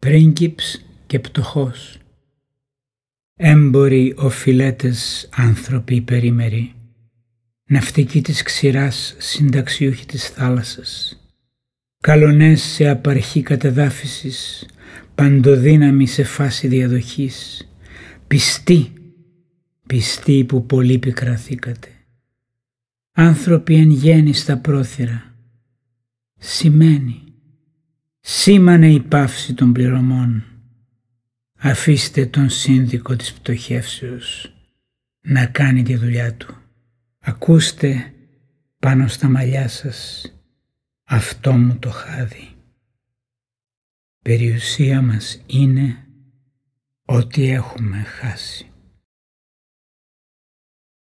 πρίγκιπς και πτωχός. Έμποροι οφειλέτες άνθρωποι περιμεροι. ναυτικοί της ξηράς συνταξιούχοι της θάλασσας, καλονές σε απαρχή κατεδάφισης, παντοδύναμοι σε φάση διαδοχής, πιστοί, πιστοί που πολύ πικραθήκατε, άνθρωποι εν γέννη στα πρόθυρα, σημαίνει σήμανε η πάυση των πληρωμών. Αφήστε τον σύνδικο της πτωχεύσεως να κάνει τη δουλειά του. Ακούστε πάνω στα μαλλιά σας αυτό μου το χάδι. Περιουσία μας είναι ότι έχουμε χάσει.